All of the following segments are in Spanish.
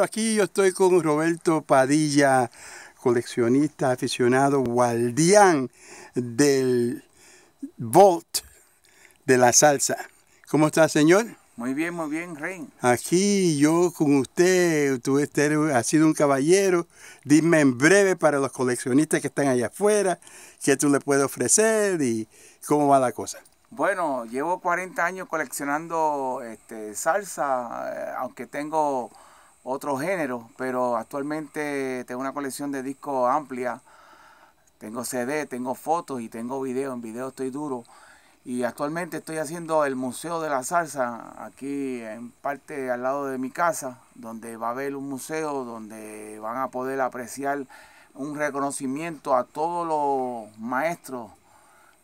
aquí yo estoy con Roberto Padilla, coleccionista, aficionado, guardián del Volt de la salsa. ¿Cómo está, señor? Muy bien, muy bien, Rey. Aquí yo con usted, usted ha sido un caballero. Dime en breve para los coleccionistas que están allá afuera, qué tú le puedes ofrecer y cómo va la cosa. Bueno, llevo 40 años coleccionando este, salsa, eh, aunque tengo otro género, pero actualmente tengo una colección de discos amplia. Tengo CD, tengo fotos y tengo video. En video estoy duro. Y actualmente estoy haciendo el Museo de la Salsa aquí en parte al lado de mi casa, donde va a haber un museo donde van a poder apreciar un reconocimiento a todos los maestros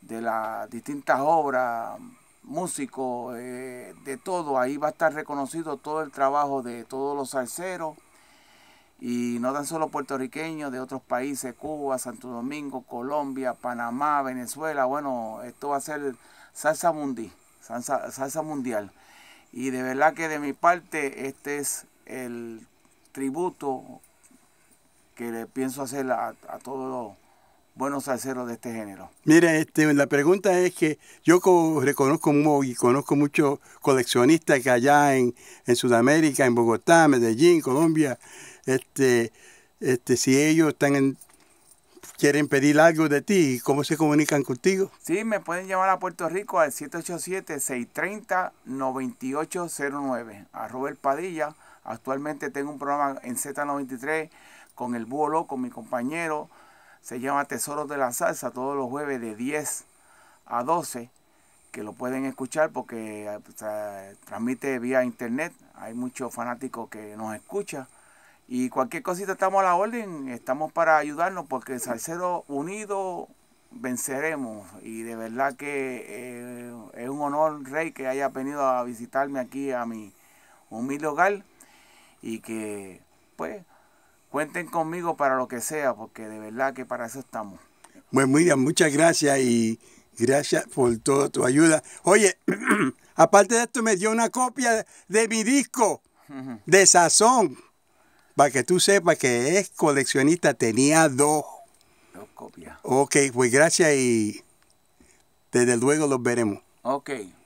de las distintas obras músico eh, de todo. Ahí va a estar reconocido todo el trabajo de todos los salseros y no tan solo puertorriqueños de otros países, Cuba, Santo Domingo, Colombia, Panamá, Venezuela. Bueno, esto va a ser salsa mundial. Y de verdad que de mi parte este es el tributo que le pienso hacer a, a todos los buenos aceros de este género? Mira, este, la pregunta es que yo reconozco y conozco muchos coleccionistas que allá en, en, Sudamérica, en Bogotá, Medellín, Colombia, este, este, si ellos están quieren pedir algo de ti, ¿cómo se comunican contigo? Sí, me pueden llamar a Puerto Rico al 787-630-9809, a Robert Padilla. Actualmente tengo un programa en Z93 con el Búho con mi compañero se llama Tesoros de la Salsa, todos los jueves de 10 a 12, que lo pueden escuchar porque eh, transmite vía internet, hay muchos fanáticos que nos escuchan. Y cualquier cosita estamos a la orden, estamos para ayudarnos porque salsero Unido venceremos. Y de verdad que eh, es un honor, Rey, que haya venido a visitarme aquí a mi humilde hogar y que pues cuenten conmigo para lo que sea, porque de verdad que para eso estamos. Bueno, pues Miriam, muchas gracias y gracias por toda tu ayuda. Oye, aparte de esto, me dio una copia de mi disco de Sazón, para que tú sepas que es coleccionista, tenía dos. Dos copias. Ok, pues gracias y desde luego los veremos. Ok.